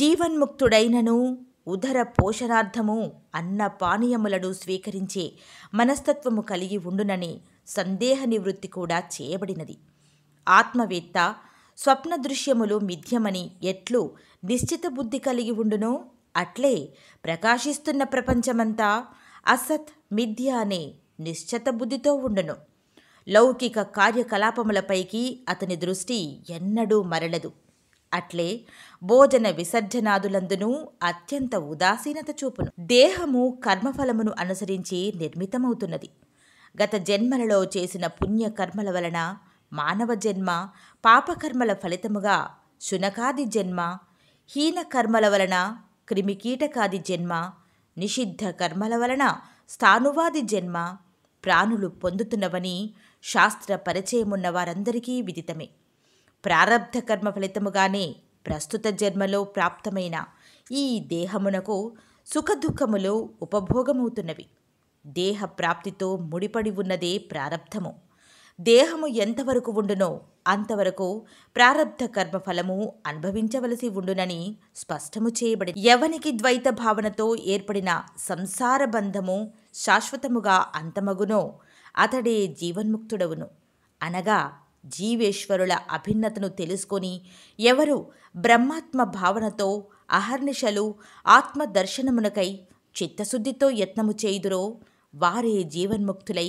జీవన్ముక్తుడైనను ఉదర పోషణార్థము అన్న పానీయములను స్వీకరించే మనస్తత్వము కలిగి ఉండునని సందేహ నివృత్తి కూడా చేయబడినది ఆత్మవేత్త స్వప్న దృశ్యములు మిథ్యమని ఎట్లు నిశ్చిత బుద్ధి కలిగి ఉండునో అట్లే ప్రకాశిస్తున్న ప్రపంచమంతా అసత్ మిథ్య అనే నిశ్చిత బుద్ధితో ఉండును లౌకిక కార్యకలాపములపైకి అతని దృష్టి ఎన్నడూ మరలదు అట్లే భోజన విసర్జనాదులందును అత్యంత ఉదాసీనత చూపును దేహము కర్మఫలమును అనుసరించి నిర్మితమవుతున్నది గత జన్మలలో చేసిన పుణ్యకర్మల వలన మానవ జన్మ పాపకర్మల ఫలితముగా శునకాది జన్మ హీన కర్మల వలన క్రిమికీటకాది జన్మ నిషిద్ధ కర్మల వలన స్థానువాది జన్మ ప్రాణులు పొందుతున్నవని శాస్త్ర పరిచయమున్న వారందరికీ విదితమే ప్రారంధ కర్మ ఫలితముగానే ప్రస్తుత జన్మలో ప్రాప్తమైన ఈ దేహమునకు సుఖదుఖములు ఉపభోగమవుతున్నవి దేహ ప్రాప్తితో ముడిపడి ఉన్నదే ప్రారంధము దేహము ఎంతవరకు ఉండునో అంతవరకు ప్రారంధ కర్మఫలము అనుభవించవలసి ఉండునని స్పష్టము చేయబడి ఎవనికి ద్వైత భావనతో ఏర్పడిన సంసార బంధము శాశ్వతముగా అంతమగునో అతడే జీవన్ముక్తుడవును అనగా జీవేశ్వరుల అభిన్నతను తెలుసుకొని ఎవరు బ్రహ్మాత్మ భావనతో అహర్నిశలు ఆత్మదర్శనమునకై చిత్తశుద్ధితో యత్నము చేయుదురో వారే జీవన్ముక్తులై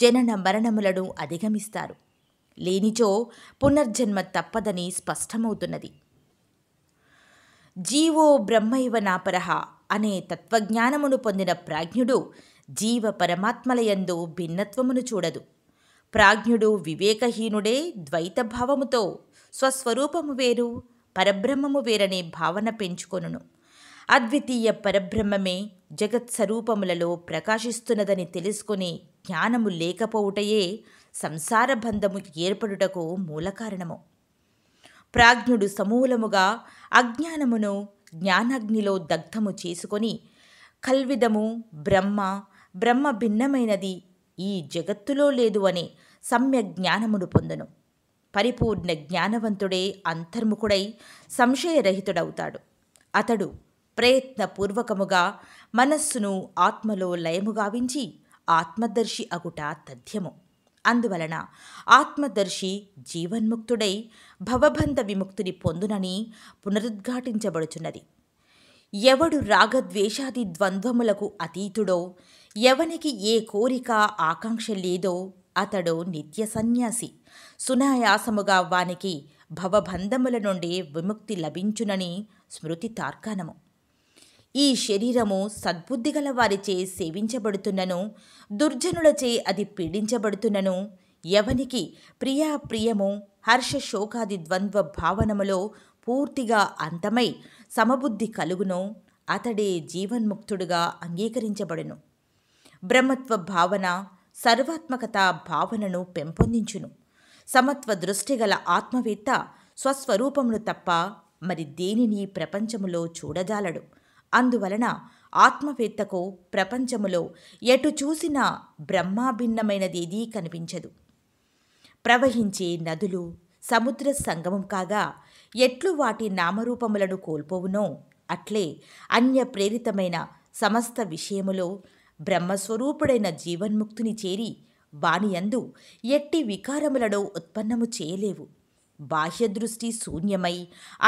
జనన మరణములను అధిగమిస్తారు లేనిచో పునర్జన్మ తప్పదని స్పష్టమవుతున్నది జీవో బ్రహ్మైవ నాపరహ అనే తత్వజ్ఞానమును పొందిన ప్రాజ్ఞుడు జీవ పరమాత్మలయందు భిన్నత్వమును చూడదు ప్రాజ్ఞుడు వివేకహీనుడే ద్వైతభావముతో స్వస్వరూపము వేరు పరబ్రహ్మము వేరనే భావన పెంచుకొనును అద్వితీయ పరబ్రహ్మమే జగత్స్వరూపములలో ప్రకాశిస్తున్నదని తెలుసుకుని జ్ఞానము లేకపోవుటయే సంసార బంధము ఏర్పడుటకు మూలకారణము ప్రాజ్ఞుడు సమూలముగా అజ్ఞానమును జ్ఞానాగ్నిలో దగ్ధము చేసుకొని కల్విదము బ్రహ్మ బ్రహ్మ భిన్నమైనది ఈ జగత్తులో లేదు అనే సమ్య జ్ఞానమును పొందును పరిపూర్ణ జ్ఞానవంతుడే అంతర్ముఖుడై సంశయరహితుడవుతాడు అతడు ప్రయత్నపూర్వకముగా మనస్సును ఆత్మలో లయముగావించి ఆత్మదర్శి అగుట తథ్యము అందువలన ఆత్మదర్శి జీవన్ముక్తుడై భవబంధ విముక్తిని పొందునని పునరుద్ఘాటించబడుచున్నది ఎవడు రాగద్వేషాది ద్వంద్వములకు అతీతుడో ఎవనికి ఏ కోరిక ఆకాంక్ష లేదో అతడు నిత్య సన్యాసి సునాయాసముగా వానికి భవబంధముల నుండి విముక్తి లభించునని స్మృతి తార్కాణము ఈ శరీరము సద్బుద్ధి గల వారిచే సేవించబడుతున్నను దుర్జనులచే అది పీడించబడుతున్నను ఎవనికి ప్రియా ప్రియము హర్ష శోకాది ద్వంద్వ భావనములో పూర్తిగా అంతమై సమబుద్ధి కలుగును అతడే జీవన్ముక్తుడుగా అంగీకరించబడును బ్రహ్మత్వ భావన సర్వాత్మకత భావనను పెంపొందించును సమత్వ దృష్టిగల ఆత్మవేత్త స్వస్వరూపమును తప్ప మరి దేనిని ప్రపంచములో చూడజాలడు అందువలన ఆత్మవేత్తకు ప్రపంచములో ఎటు చూసినా బ్రహ్మాభిన్నమైనదేదీ కనిపించదు ప్రవహించే నదులు సముద్ర సంగమం కాగా ఎట్లు వాటి నామరూపములను కోల్పోవునో అట్లే అన్య ప్రేరితమైన సమస్త విషయములో బ్రహ్మస్వరూపుడైన జీవన్ముక్తిని చేరి వానియందు ఎట్టి వికారములలో ఉత్పన్నము చేయలేవు బాహ్యదృష్టి శూన్యమై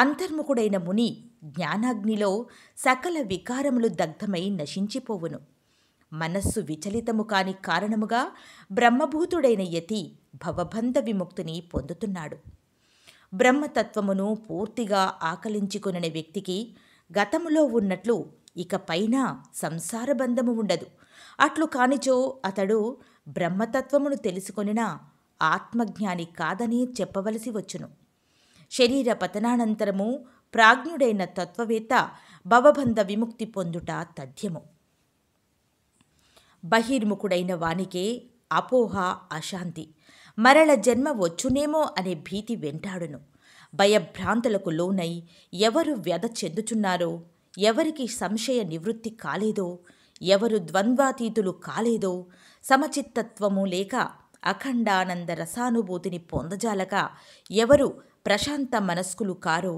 అంతర్ముఖుడైన ముని జ్ఞానాగ్నిలో సకల వికారములు దగ్ధమై నశించిపోవును మనస్సు విచలితము కాని కారణముగా బ్రహ్మభూతుడైన యతి భవబంధ విముక్తిని పొందుతున్నాడు బ్రహ్మతత్వమును పూర్తిగా ఆకలించుకునే వ్యక్తికి గతములో ఉన్నట్లు ఇకపైన సంసార బంధము ఉండదు అట్లు కానిచో అతడు బ్రహ్మతత్వమును తెలుసుకొనిన ఆత్మజ్ఞాని కాదని చెప్పవలసి వచ్చును శరీర పతనానంతరము ప్రాజ్ఞుడైన తత్వవేత్త భవబంధ విముక్తి పొందుట తథ్యము బహిర్ముఖుడైన వానికే అపోహ అశాంతి మరల జన్మ వచ్చునేమో అనే భీతి వెంటాడును భయభ్రాంతులకు లోనై ఎవరు వ్యధ చెందుచున్నారో ఎవరికి సంశయ నివృత్తి కాలేదో ఎవరు ద్వంద్వాతీతులు కాలేదో సమచిత్తత్వము లేక అఖండానంద రసానుభూతిని పొందజాలక ఎవరు ప్రశాంత మనస్కులు కారో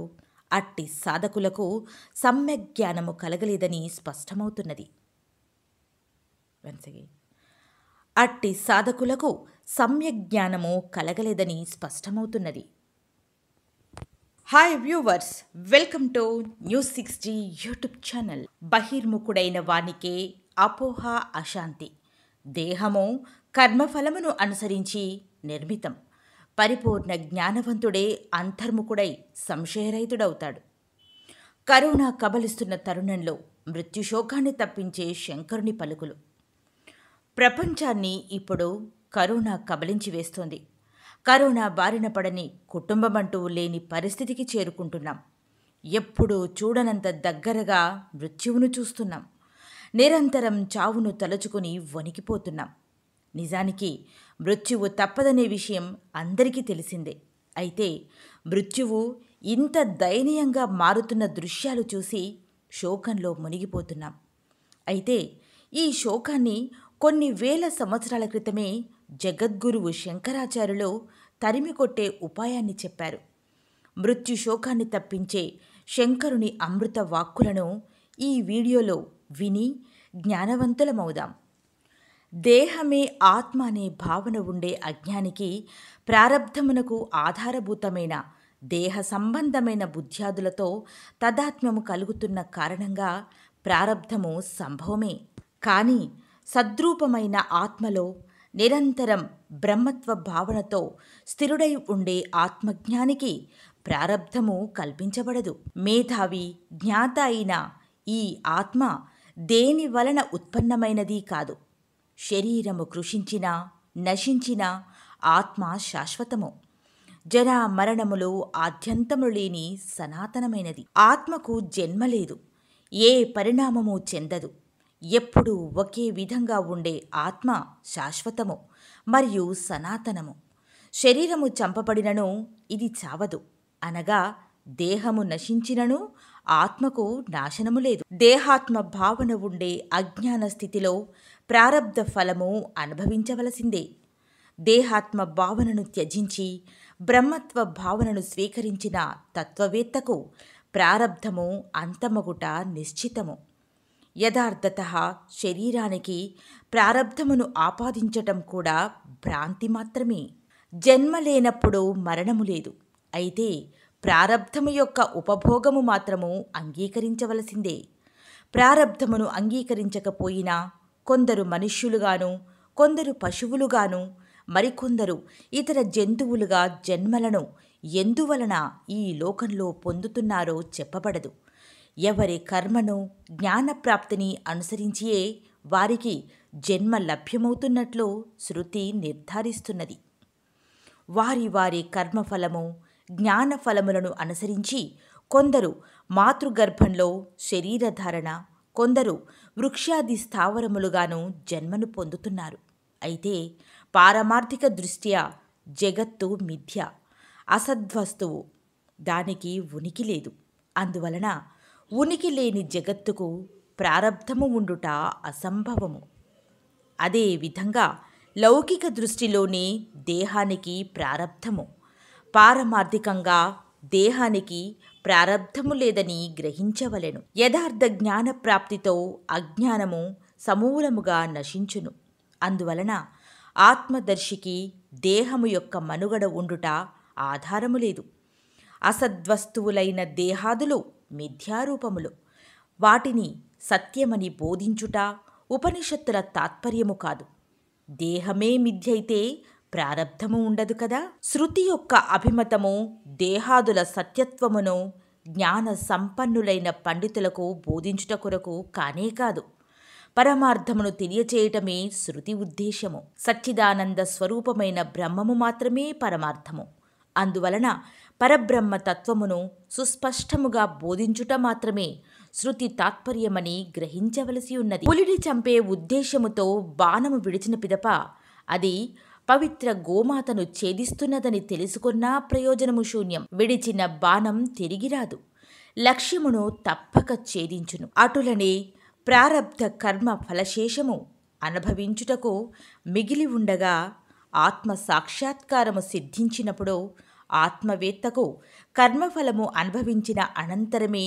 అట్టి సాధకులకు సమ్యజ్ఞానము కలగలేదని స్పష్టమవుతున్నది అట్టి సాధకులకు సమ్యజ్ఞానము కలగలేదని స్పష్టమవుతున్నది hi viewers welcome to news sixty YouTube channel బహిర్ముఖుడైన వానికే అపోహ అశాంతి దేహము కర్మఫలమును అనుసరించి నిర్మితం పరిపూర్ణ జ్ఞానవంతుడే అంతర్ముఖుడై సంశయరహితుడవుతాడు కరోనా కబలిస్తున్న తరుణంలో మృత్యుశోకాన్ని తప్పించే శంకరుని పలుకులు ప్రపంచాన్ని ఇప్పుడు కరోనా కబలించి వేస్తోంది కరోనా బారిన పడని కుటుంబమంటూ లేని పరిస్థితికి చేరుకుంటున్నాం ఎప్పుడూ చూడనంత దగ్గరగా మృత్యువును చూస్తున్నాం నిరంతరం చావును తలుచుకుని వణికిపోతున్నాం నిజానికి మృత్యువు తప్పదనే విషయం అందరికీ తెలిసిందే అయితే మృత్యువు ఇంత దయనీయంగా మారుతున్న దృశ్యాలు చూసి శోకంలో మునిగిపోతున్నాం అయితే ఈ శోకాన్ని కొన్ని వేల సంవత్సరాల క్రితమే జగద్గురువు శంకరాచార్యులు తరిమికొట్టే ఉపాయాన్ని చెప్పారు మృత్యుశోకాన్ని తప్పించే శంకరుని అమృత వాక్కులను ఈ వీడియోలో విని జ్ఞానవంతులమవుదాం దేహమే ఆత్మ అనే భావన ఉండే అజ్ఞానికి ప్రారబ్ధమునకు ఆధారభూతమైన దేహ సంబంధమైన బుద్ధ్యాదులతో తదాత్మ్యము కలుగుతున్న కారణంగా ప్రారబ్ధము సంభవమే కానీ సద్రూపమైన ఆత్మలో నిరంతరం బ్రహ్మత్వ భావనతో స్థిరుడై ఉండే ఆత్మజ్ఞానికి ప్రారబ్ధము కల్పించబడదు మేధావి జ్ఞాత అయిన ఈ ఆత్మ దేని వలన ఉత్పన్నమైనది కాదు శరీరము కృషించినా నశించినా ఆత్మ శాశ్వతము జరా మరణములు ఆద్యంతము లేని సనాతనమైనది ఆత్మకు జన్మ లేదు ఏ పరిణామము చెందదు ఎప్పుడూ ఒకే విధంగా ఉండే ఆత్మ శాశ్వతము మరియు సనాతనము శరీరము చంపబడినను ఇది చావదు అనగా దేహము నశించినను ఆత్మకు నాశనము లేదు దేహాత్మ భావన ఉండే అజ్ఞాన స్థితిలో ప్రారబ్ధ ఫలము అనుభవించవలసిందే దేహాత్మ భావనను త్యజించి బ్రహ్మత్వ భావనను స్వీకరించిన తత్వవేత్తకు ప్రారబ్ధము అంతమగుట నిశ్చితము యథార్థత శరీరానికి ప్రారబ్ధమును ఆపాదించటం కూడా భ్రాంతి మాత్రమే జన్మ లేనప్పుడు మరణము లేదు అయితే ప్రారబ్ధము యొక్క ఉపభోగము మాత్రము అంగీకరించవలసిందే ప్రారబ్ధమును అంగీకరించకపోయినా కొందరు మనుష్యులుగాను కొందరు పశువులుగాను మరికొందరు ఇతర జంతువులుగా జన్మలను ఎందువలన ఈ లోకంలో పొందుతున్నారో చెప్పబడదు ఎవరి కర్మను జ్ఞానప్రాప్తిని అనుసరించియే వారికి జన్మ లభ్యమవుతున్నట్లు శృతి నిర్ధారిస్తున్నది వారి వారి కర్మఫలము జ్ఞానఫలములను అనుసరించి కొందరు మాతృగర్భంలో శరీరధారణ కొందరు వృక్షాది స్థావరములుగాను జన్మను పొందుతున్నారు అయితే పారమార్థిక దృష్ట్యా జగత్తు మిథ్య అసద్వస్తువు దానికి ఉనికి లేదు అందువలన ఉనికి లేని జగత్తుకు ప్రారంధము ఉండుట అసంభవము అదే విధంగా లౌకిక దృష్టిలోనే దేహానికి ప్రారంధము పారమార్థికంగా దేహానికి ప్రారంధము లేదని గ్రహించవలెను యథార్థ జ్ఞాన ప్రాప్తితో అజ్ఞానము సమూలముగా నశించును అందువలన ఆత్మదర్శికి దేహము యొక్క మనుగడ ఉండుట ఆధారము లేదు అసద్వస్తువులైన దేహాదులు మిథ్యారూపములు వాటిని సత్యమని బోధించుట ఉపనిషత్తుల తాత్పర్యము కాదు దేహమే మిథ్యైతే ప్రారంధము ఉండదు కదా శృతి యొక్క అభిమతము దేహాదుల సత్యత్వమును జ్ఞాన సంపన్నులైన పండితులకు బోధించుట కొరకు కానే కాదు పరమార్థమును తెలియచేయటమే శృతి ఉద్దేశము సచ్చిదానంద స్వరూపమైన బ్రహ్మము మాత్రమే పరమార్థము అందువలన పరబ్రహ్మ తత్వమును సుస్పష్టముగా బోధించుట మాత్రమే శృతి తాత్పర్యమని గ్రహించవలసి ఉన్నది పులిడి చంపే ఉద్దేశముతో బాణము విడిచిన పిదప అది పవిత్ర గోమాతను ఛేదిస్తున్నదని తెలుసుకున్నా ప్రయోజనము శూన్యం విడిచిన బాణం తిరిగిరాదు లక్ష్యమును తప్పక ఛేదించును అటులనే ప్రారబ్ధ కర్మ ఫలశేషము అనుభవించుటకు మిగిలి ఉండగా ఆత్మ సాక్షాత్కారము సిద్ధించినప్పుడు ఆత్మవేత్తకు కర్మఫలము అనుభవించిన అనంతరమే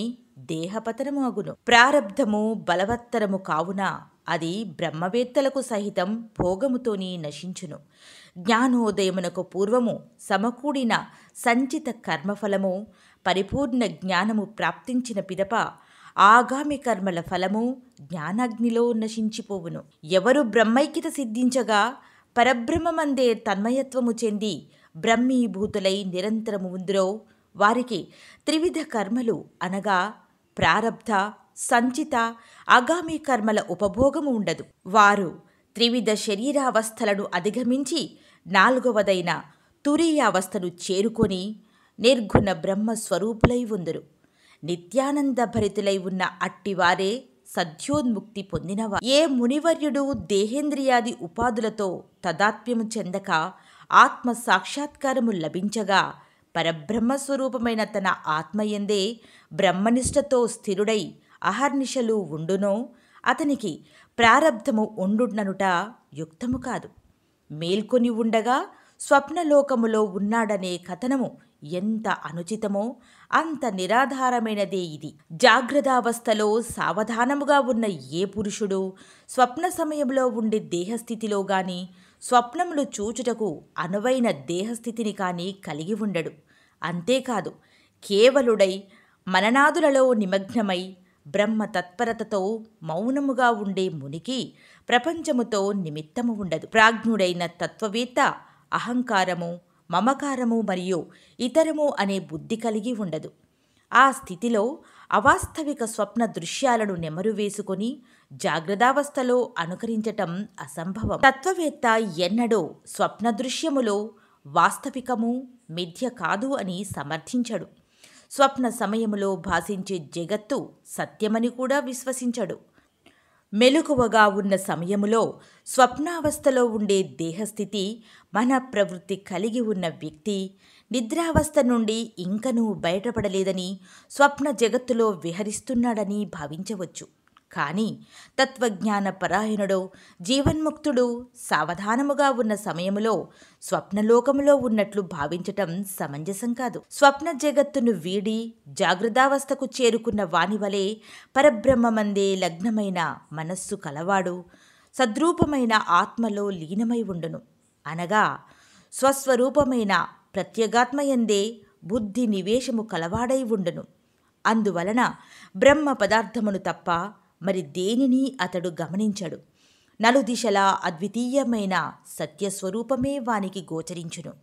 దేహపతనము అగును ప్రారబ్ధము బలవత్తరము కావున అది బ్రహ్మవేత్తలకు సహితం భోగముతోనే నశించును జ్ఞానోదయమునకు పూర్వము సమకూడిన సంచిత కర్మఫలము పరిపూర్ణ జ్ఞానము ప్రాప్తించిన పిదప ఆగామి కర్మల ఫలము జ్ఞానాగ్నిలో నశించిపోవును ఎవరు బ్రహ్మైక్యత సిద్ధించగా పరబ్రహ్మమందే తన్మయత్వము చెంది బ్రహ్మీభూతులై నిరంతరము ఉందిరో వారికి త్రివిధ కర్మలు అనగా ప్రారబ్ధ సంచిత ఆగామి కర్మల ఉపభోగము ఉండదు వారు త్రివిధ శరీరావస్థలను అధిగమించి నాలుగవదైన తురీయావస్థను చేరుకొని నిర్ఘున బ్రహ్మస్వరూపులై ఉందరు నిత్యానంద భరితులై ఉన్న అట్టివారే సద్యోన్ముక్తి పొందినవారు ఏ మునివర్యుడు దేహేంద్రియాది ఉపాధులతో తదాత్మ్యము చెందక ఆత్మ సాక్షాత్కారము లభించగా పరబ్రహ్మస్వరూపమైన తన ఆత్మయందే బ్రహ్మనిష్టతో స్థిరుడై అహర్నిశలు ఉండునో అతనికి ప్రారబ్ధము ఉండుననుట యుక్తము కాదు మేల్కొని ఉండగా స్వప్నలోకములో ఉన్నాడనే కథనము ఎంత అనుచితమో అంత నిరాధారమైనదే ఇది జాగ్రత్తావస్థలో సావధానముగా ఉన్న ఏ పురుషుడు స్వప్న సమయంలో ఉండే దేహస్థితిలో గాని స్వప్నములు చూచుటకు అనువైన దేహస్థితిని కానీ కలిగి ఉండడు అంతేకాదు కేవలుడై మననాదులలో నిమగ్నమై బ్రహ్మ తత్పరతతో మౌనముగా ఉండే మునికి ప్రపంచముతో నిమిత్తము ఉండదు ప్రాజ్ఞుడైన తత్వవేత్త అహంకారము మమకారము మరియు ఇతరము అనే బుద్ధి కలిగి ఉండదు ఆ స్థితిలో అవాస్తవిక స్వప్న దృశ్యాలను నెమరు వేసుకొని జాగ్రత్తావస్థలో అనుకరించటం అసంభవం తత్వవేత్త ఎన్నడూ స్వప్న దృశ్యములో వాస్తవికము మిథ్య కాదు అని సమర్థించడు స్వప్న సమయములో భాషించే జగత్తు సత్యమని కూడా విశ్వసించడు మెలుకువగా ఉన్న సమయములో స్వప్నావస్థలో ఉండే దేహస్థితి మన ప్రవృత్తి కలిగి ఉన్న వ్యక్తి నిద్రావస్థ నుండి ఇంకనూ బయటపడలేదని స్వప్న జగత్తులో విహరిస్తున్నాడని భావించవచ్చు కానీ తత్వజ్ఞాన పరాయణుడు జీవన్ముక్తుడు సావధానముగా ఉన్న సమయములో స్వప్నలోకములో ఉన్నట్లు భావించటం సమంజసం కాదు స్వప్న జగత్తును వీడి జాగ్రత్తావస్థకు చేరుకున్న వాని వలె పరబ్రహ్మమందే లగ్నమైన మనస్సు కలవాడు సద్రూపమైన ఆత్మలో లీనమై ఉండును అనగా స్వస్వరూపమైన ప్రత్యేగాత్మయందే బుద్ధి నివేశము కలవాడై ఉండును అందువలన బ్రహ్మ పదార్థమును తప్ప మరి దేనిని అతడు గమనించడు నలుదిశలా అద్వితీయమైన సత్యస్వరూపమే వానికి గోచరించును